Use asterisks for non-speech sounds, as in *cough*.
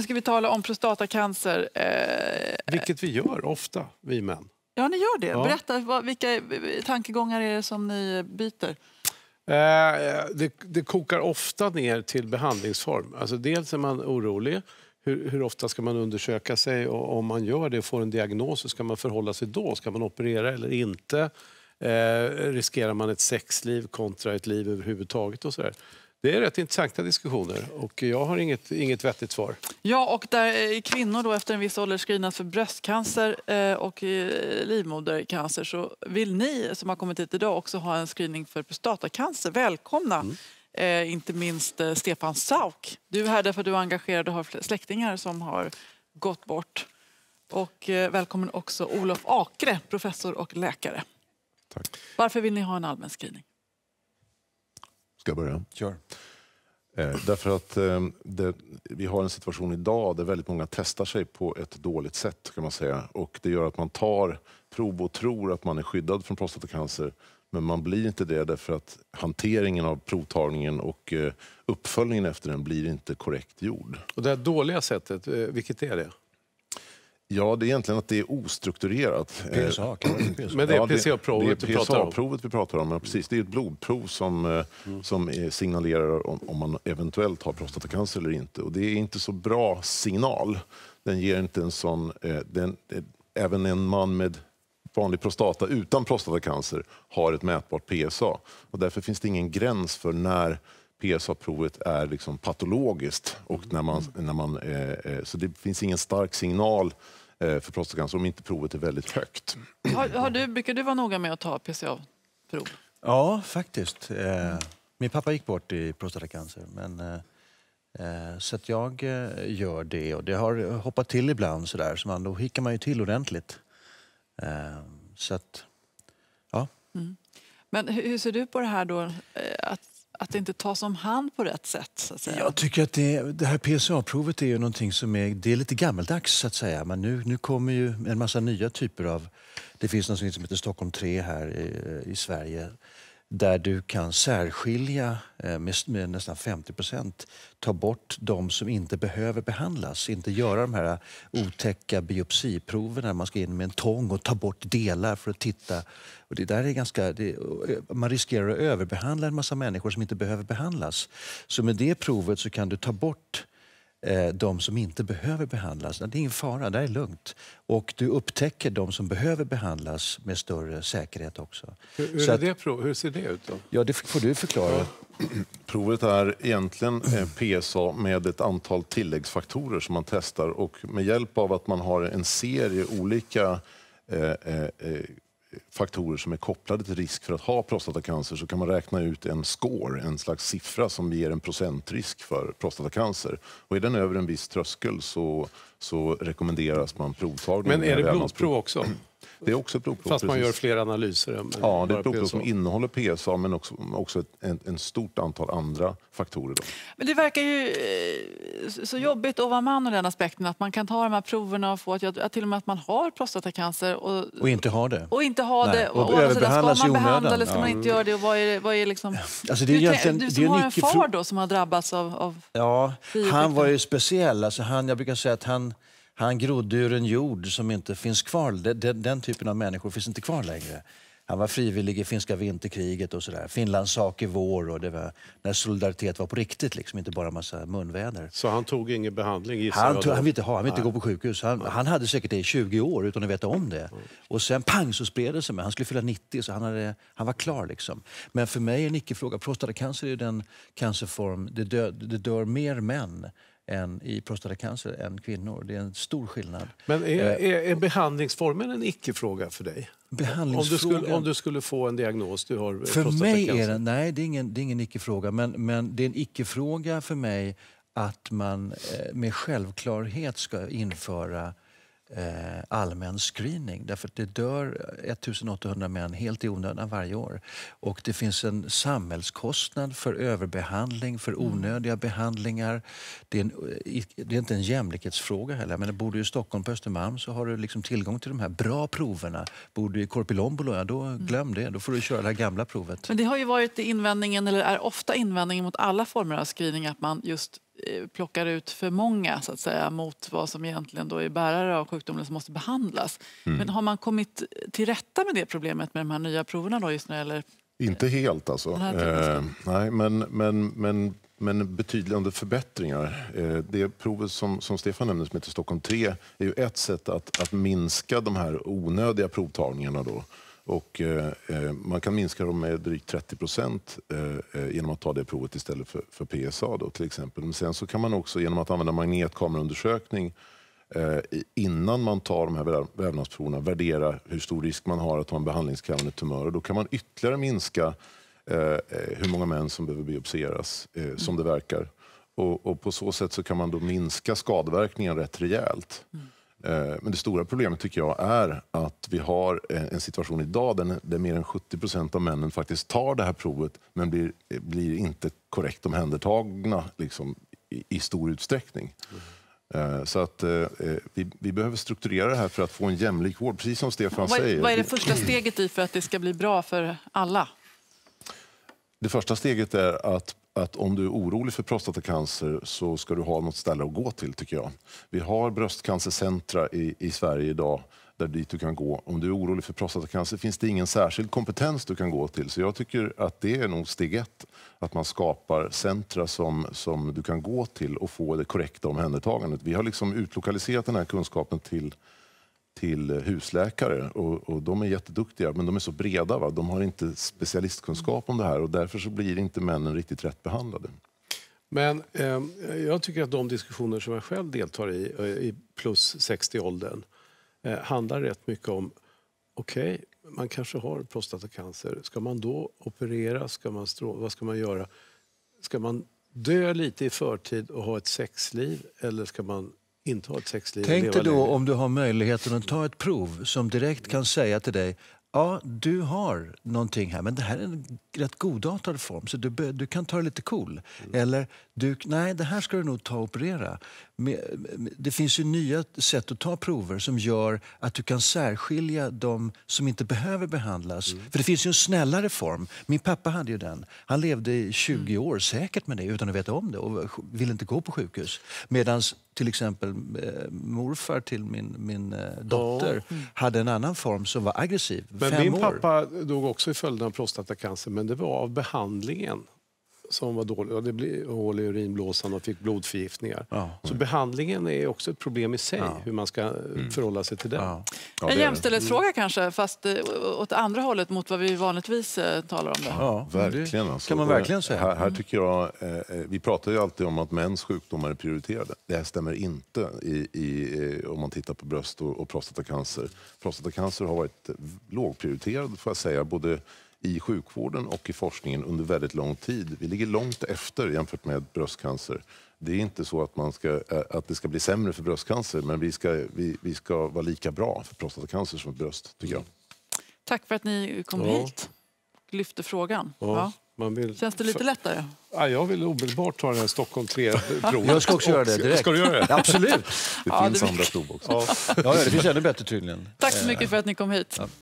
Nu ska vi tala om prostatacancer. Eh, Vilket vi gör ofta, vi män. Ja, ni gör det. Ja. Berätta, vad, vilka tankegångar är det som ni byter? Eh, det, det, kokar ofta ner till behandlingsform. Alltså dels är man orolig. Hur, hur, ofta ska man undersöka sig? Och om man gör det och får en diagnos, hur ska man förhålla sig då? Ska man operera eller inte? Eh, riskerar man ett sexliv kontra ett liv överhuvudtaget? Och så där. Det är rätt intressanta diskussioner och jag har inget, inget vettigt svar. Ja, och där kvinnor då efter en viss ålder screenas för bröstcancer eh, och eh, livmodercancer så vill ni som har kommit hit idag också ha en screening för prostatacancer. Välkomna! Mm. Eh, inte minst eh, Stefan Sauk. Du är här därför att du är engagerad och har släktingar som har gått bort. Och eh, välkommen också Olof Akre, professor och läkare. Tack. Varför vill ni ha en allmän screening? Ska jag börja? Kör. Eh, därför att eh, det, vi har en situation idag där väldigt många testar sig på ett dåligt sätt kan man säga. Och det gör att man tar prov och tror att man är skyddad från prostatacancer men man blir inte det därför att hanteringen av provtagningen och eh, uppföljningen efter den blir inte korrekt gjord. Och det här dåliga sättet, eh, vilket är det? Ja, det är egentligen att det är ostrukturerat. PSA, eh, *clears throat* Men det är psa provet vi pratar om? provet vi pratar om, ja, precis. Det är ett blodprov som, eh, mm. som eh, signalerar om, om, man eventuellt har prostatacancer eller inte. Och det är inte så bra signal. Den ger inte en sån... Eh, den, eh, även en man med vanlig prostata utan prostatacancer har ett mätbart PSA. Och därför finns det ingen gräns för när PSA-provet är liksom patologiskt. Och när man, mm. när man, eh, så det finns ingen stark signal Eh, för prostatacancer om inte provet är väldigt högt. Har, har du, brukar du vara noga med att ta PCA-prov? Ja, faktiskt. Eh, min pappa gick bort i prostatacancer. Men, eh, så att jag gör det och det har hoppat till ibland sådär så man, då hickar man ju till ordentligt. Så att, ja. Mm. Men hur ser du på det här då? Att att det inte tas om hand på rätt sätt? Så att säga. Jag tycker att det, det här PSA-provet är ju någonting som är, det är lite gammeldags så att säga. Men nu, nu kommer ju en massa nya typer av... Det finns något som heter Stockholm 3 här i, i Sverige där du kan särskilja eh, med, med nästan 50 procent, ta bort de som inte behöver behandlas. Inte göra de här otäcka biopsiproverna där man ska in med en tång och ta bort delar för att titta. Och det där är ganska, det, eh, man riskerar att överbehandla en massa människor som inte behöver behandlas. Så med det provet så kan du ta bort Eh, de som inte behöver behandlas. Det är ingen fara, det är lugnt. Och du upptäcker de som behöver behandlas med större säkerhet också. Hur, hur, att, det, hur ser det ut? Då? Ja, det får du förklara. Provet är egentligen eh, PSA med ett antal tilläggsfaktorer som man testar och med hjälp av att man har en serie olika eh, eh, eh faktorer som är kopplade till risk för att ha prostatacancer så kan man räkna ut en score, en slags siffra som ger en procentrisk för prostatacancer. Och är den över en viss tröskel så, så rekommenderas man provtagning. Men är det blodprov också? Det är också ett blodprov. Fast man precis. gör fler analyser? ja, det är ett blodprov som innehåller PSA men också, också ett en, en stort antal andra faktorer. Då. Men det verkar ju eh, så jobbigt ovan och den aspekten att man kan ta de här proverna och få att, till och med att man har prostatacancer. Och, och inte har det. Och inte har Nej. det. Och, och, och ska man behandla eller ska man inte göra det? Och vad är, vad är liksom... Alltså det är egentligen, du, du som det är har en far då som har drabbats av... av ja, han var ju speciell. Alltså han, jag brukar säga att han... Han grodde ur en jord som inte finns kvar. Den, den typen av människor finns inte kvar längre. Han var frivillig i finska vinterkriget och sådär. Finlands sak i vår och det var när solidaritet var på riktigt, liksom, inte bara massa munväder. Så han tog ingen behandling? Han, tog, han ville inte ha, han ville inte gå på sjukhus. Han, han, hade säkert det i 20 år utan att veta om det. Mm. Och sen pang så spred det sig. Med. Han skulle fylla 90 så han, hade, han var klar liksom. Men för mig är en icke-fråga. Prostatacancer är den cancerform, det dör, det dör mer män än i prostatacancer än kvinnor. Det är en stor skillnad. Men är, eh, är, är behandlingsformen en icke-fråga för dig? Om du, skulle, om du skulle få en diagnos, du har För mig är den, nej, det är ingen, det är ingen icke-fråga. Men, men det är en icke-fråga för mig att man eh, med självklarhet ska införa Eh, allmän screening. Därför att det dör 1800 män helt i onödan varje år. Och det finns en samhällskostnad för överbehandling, för mm. onödiga mm. behandlingar. Det är, en, eh, det är, inte en jämlikhetsfråga heller. Men bor du i Stockholm på Östermalm så har du liksom tillgång till de här bra proverna. Bor du i Korpilombolo, ja, då mm. glöm det. Då får du köra det här gamla provet. Men det har ju varit invändningen, eller är ofta invändningen mot alla former av screening att man just Eh, plockar ut för många så att säga, mot vad som egentligen då är bärare av sjukdomen som måste behandlas. Mm. Men har man kommit till rätta med det problemet med de här nya proverna då just när det gäller inte helt alltså. Eh, nej, men, men, men, men betydande förbättringar. Eh, det provet som, som Stefan nämnde som heter Stockholm 3 är ju ett sätt att, att minska de här onödiga provtagningarna då. Och, eh, eh, man kan minska dem med drygt 30 procent eh, eh, genom att ta det provet istället för, för PSA då, till exempel. Men sen så kan man också genom att använda magnetkameraundersökning eh, innan man tar de här vävnadsproverna värdera hur stor risk man har att ha en behandlingskrävande tumör. Och då kan man ytterligare minska eh, hur många män som behöver biopsieras, mm. som det verkar. Och, och, på så sätt så kan man då minska skadeverkningen rätt rejält. Mm. Eh, men det stora problemet tycker jag är att vi har en situation idag där, mer än 70 av männen faktiskt tar det här provet men blir, blir inte korrekt omhändertagna liksom, i, i stor utsträckning. Mm. Så att eh, vi, vi, behöver strukturera det här för att få en jämlik vård, precis som Stefan vad, säger. Vad är det första steget i för att det ska bli bra för alla? Det första steget är att att om du är orolig för prostatacancer så ska du ha något ställe att gå till tycker jag. Vi har bröstcancercentra i, i Sverige idag där dit du kan gå. Om du är orolig för prostatacancer finns det ingen särskild kompetens du kan gå till. Så jag tycker att det är nog steg ett, att man skapar centra som, som du kan gå till och få det korrekta omhändertagandet. Vi har liksom utlokaliserat den här kunskapen till till husläkare och, och, de är jätteduktiga men de är så breda. Va? De har inte specialistkunskap om det här och därför så blir inte männen riktigt rätt behandlade. Men eh, jag tycker att de diskussioner som jag själv deltar i, eh, i plus 60-åldern, eh, handlar rätt mycket om okej, okay, man kanske har prostatacancer. Ska man då operera? Ska man strå, vad ska man göra? Ska man dö lite i förtid och ha ett sexliv eller ska man inte ha ett sexliv. Tänk dig då längre. om du har möjligheten att ta ett prov som direkt kan säga till dig Ja, du har någonting här, men det här är en rätt godartad form så du, du kan ta det lite cool. Mm. Eller, du, nej, det här ska du nog ta och operera. Det finns ju nya sätt att ta prover som gör att du kan särskilja de som inte behöver behandlas. Mm. För det finns ju en snällare form. Min pappa hade ju den. Han levde i 20 mm. år säkert med det utan att veta om det och ville inte gå på sjukhus. Medans till exempel eh, morfar till min, min eh, dotter ja. Mm. hade en annan form som var aggressiv. Men min år. pappa dog också i följden av prostatacancer, men det var av behandlingen som var dålig, hade hål i urinblåsan och fick blodförgiftningar. Ja. Så behandlingen är också ett problem i sig, ja. hur man ska eh, mm. förhålla sig till den. Ja. en jämställdhetsfråga mm. kanske, fast eh, åt andra hållet mot vad vi vanligtvis eh, talar om. Det. Ja, verkligen. Alltså. Kan man verkligen säga. Här, här mm. tycker jag, eh, vi pratar ju alltid om att mäns sjukdomar är prioriterade. Det här stämmer inte i, i, om man tittar på bröst och, och prostatacancer. Prostatacancer har varit lågprioriterad, får jag säga, både i sjukvården och i forskningen under väldigt lång tid. Vi ligger långt efter jämfört med bröstcancer. Det är inte så att, man ska, eh, att det ska bli sämre för bröstcancer men vi ska, vi, vi ska vara lika bra för prostatacancer som för bröst, tycker jag. Tack för att ni kom ja. hit och lyfte frågan. Ja. ja. Vill... Känns det lite lättare? Ja, jag vill omedelbart ta den här Stockholm 3-provet. *laughs* Jag ska också göra det direkt. Ska du göra det? *laughs* absolut. Det ja, finns det... andra prov också. Ja. ja, det finns ännu bättre tydligen. Tack så eh, mycket för att ni kom hit.